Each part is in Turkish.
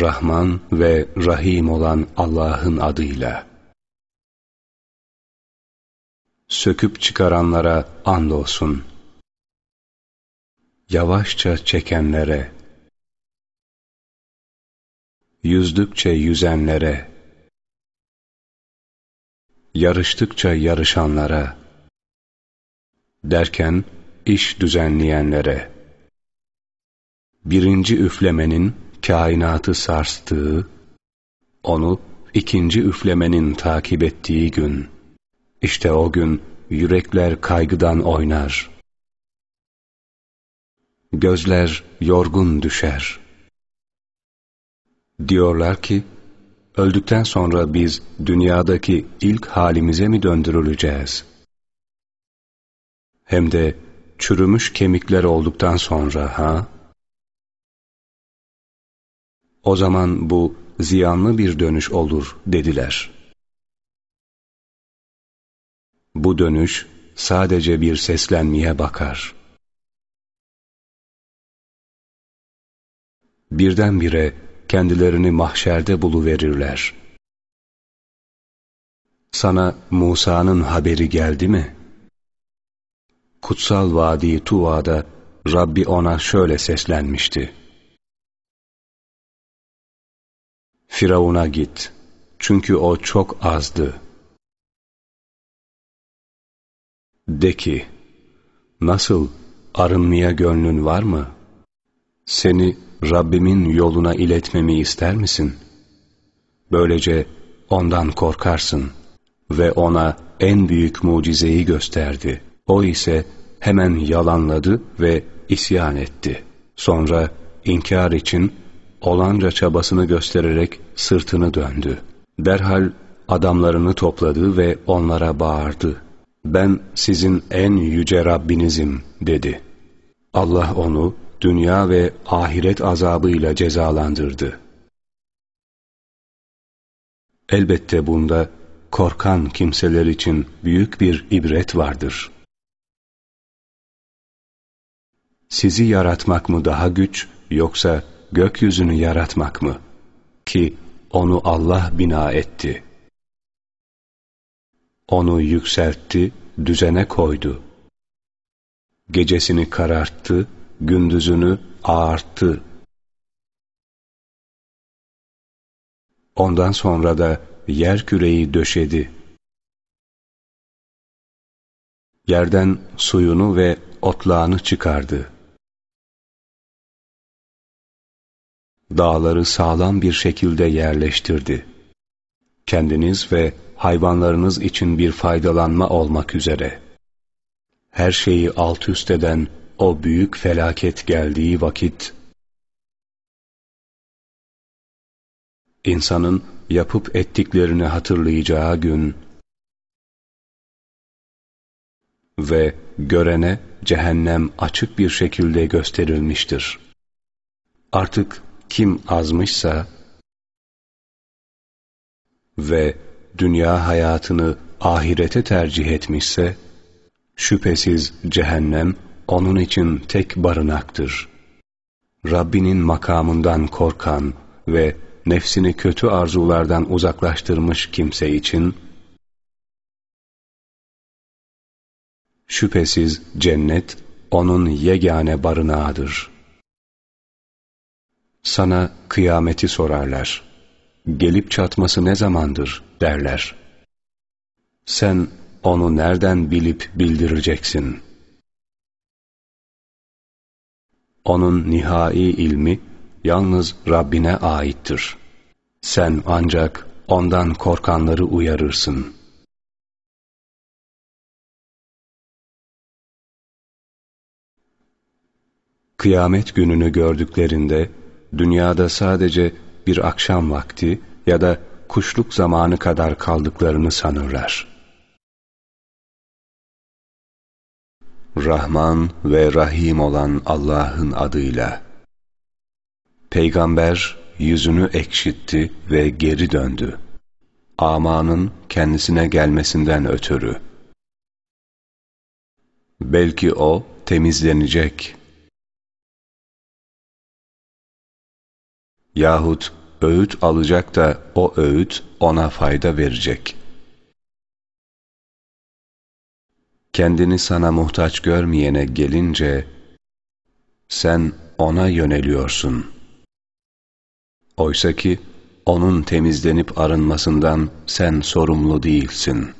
Rahman ve Rahim olan Allah'ın adıyla. Söküp çıkaranlara andolsun. Yavaşça çekenlere, yüzdükçe yüzenlere, yarıştıkça yarışanlara, derken iş düzenleyenlere, birinci üflemenin kainatı sarstığı, onu ikinci üflemenin takip ettiği gün. işte o gün yürekler kaygıdan oynar. Gözler yorgun düşer. Diyorlar ki, öldükten sonra biz dünyadaki ilk halimize mi döndürüleceğiz? Hem de çürümüş kemikler olduktan sonra ha? O zaman bu ziyanlı bir dönüş olur dediler. Bu dönüş sadece bir seslenmeye bakar. Birdenbire kendilerini mahşerde buluverirler. Sana Musa'nın haberi geldi mi? Kutsal Vadi Tuva'da Rabbi ona şöyle seslenmişti. Firavun'a git. Çünkü o çok azdı. De ki, nasıl arınmaya gönlün var mı? Seni Rabbimin yoluna iletmemi ister misin? Böylece ondan korkarsın ve ona en büyük mucizeyi gösterdi. O ise hemen yalanladı ve isyan etti. Sonra inkar için olanca çabasını göstererek sırtını döndü. Derhal adamlarını topladı ve onlara bağırdı. Ben sizin en yüce Rabbinizim dedi. Allah onu dünya ve ahiret azabıyla cezalandırdı. Elbette bunda korkan kimseler için büyük bir ibret vardır. Sizi yaratmak mı daha güç yoksa gökyüzünü yaratmak mı? Ki onu Allah bina etti. Onu yükseltti, düzene koydu. Gecesini kararttı, gündüzünü ağarttı. Ondan sonra da yer küreyi döşedi. Yerden suyunu ve otlağını çıkardı.'' dağları sağlam bir şekilde yerleştirdi. Kendiniz ve hayvanlarınız için bir faydalanma olmak üzere. Her şeyi alt üst eden o büyük felaket geldiği vakit, insanın yapıp ettiklerini hatırlayacağı gün ve görene cehennem açık bir şekilde gösterilmiştir. Artık kim azmışsa ve dünya hayatını ahirete tercih etmişse, şüphesiz cehennem onun için tek barınaktır. Rabbinin makamından korkan ve nefsini kötü arzulardan uzaklaştırmış kimse için, şüphesiz cennet onun yegane barınağıdır.'' Sana kıyameti sorarlar. Gelip çatması ne zamandır derler. Sen onu nereden bilip bildireceksin? Onun nihai ilmi yalnız Rabbine aittir. Sen ancak ondan korkanları uyarırsın.'' Kıyamet gününü gördüklerinde dünyada sadece bir akşam vakti ya da kuşluk zamanı kadar kaldıklarını sanırlar. Rahman ve Rahim olan Allah'ın adıyla Peygamber yüzünü ekşitti ve geri döndü. Amanın kendisine gelmesinden ötürü. Belki o temizlenecek Yahut öğüt alacak da o öğüt ona fayda verecek. Kendini sana muhtaç görmeyene gelince, sen ona yöneliyorsun. Oysa ki onun temizlenip arınmasından sen sorumlu değilsin.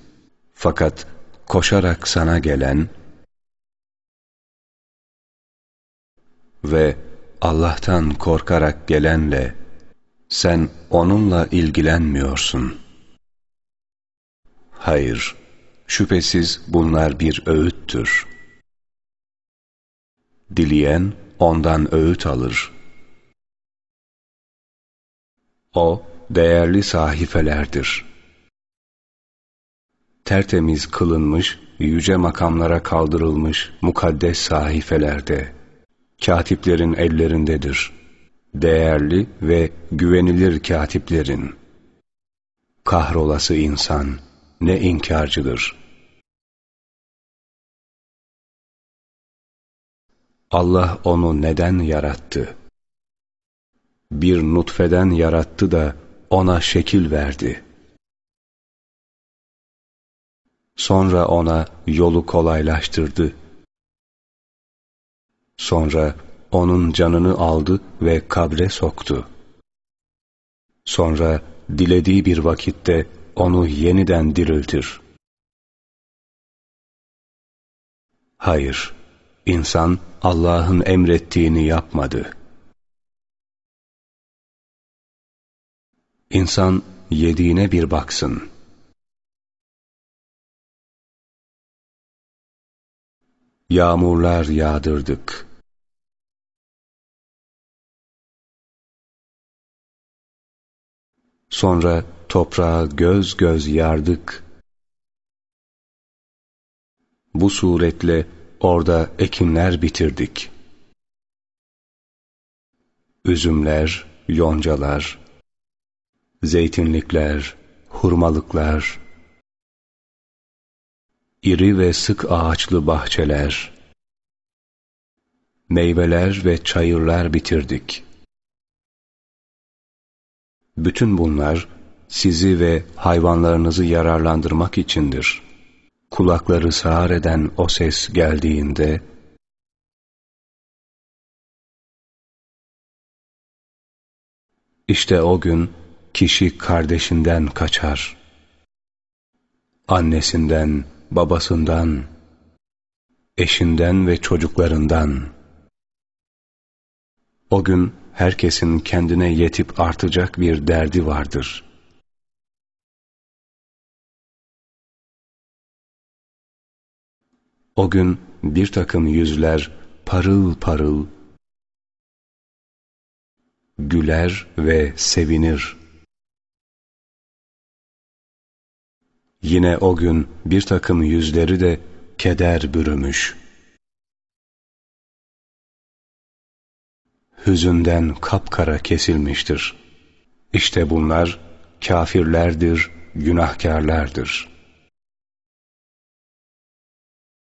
Fakat koşarak sana gelen ve Allah'tan korkarak gelenle sen onunla ilgilenmiyorsun. Hayır, şüphesiz bunlar bir öğüttür. Dileyen ondan öğüt alır. O, değerli sahifelerdir. Tertemiz kılınmış, yüce makamlara kaldırılmış mukaddes sahifelerde katiplerin ellerindedir. Değerli ve güvenilir katiplerin. Kahrolası insan ne inkarcıdır. Allah onu neden yarattı? Bir nutfeden yarattı da ona şekil verdi. Sonra ona yolu kolaylaştırdı Sonra onun canını aldı ve kabre soktu. Sonra dilediği bir vakitte onu yeniden diriltir. Hayır, insan Allah'ın emrettiğini yapmadı. İnsan yediğine bir baksın. Yağmurlar yağdırdık.'' Sonra toprağa göz göz yardık. Bu suretle orada ekinler bitirdik. Üzümler, yoncalar, zeytinlikler, hurmalıklar, iri ve sık ağaçlı bahçeler, meyveler ve çayırlar bitirdik.'' Bütün bunlar sizi ve hayvanlarınızı yararlandırmak içindir. Kulakları sağır eden o ses geldiğinde, işte o gün kişi kardeşinden kaçar. Annesinden, babasından, eşinden ve çocuklarından. O gün herkesin kendine yetip artacak bir derdi vardır. O gün bir takım yüzler parıl parıl, güler ve sevinir. Yine o gün bir takım yüzleri de keder bürümüş.'' hüzünden kapkara kesilmiştir. İşte bunlar kafirlerdir, günahkarlardır.''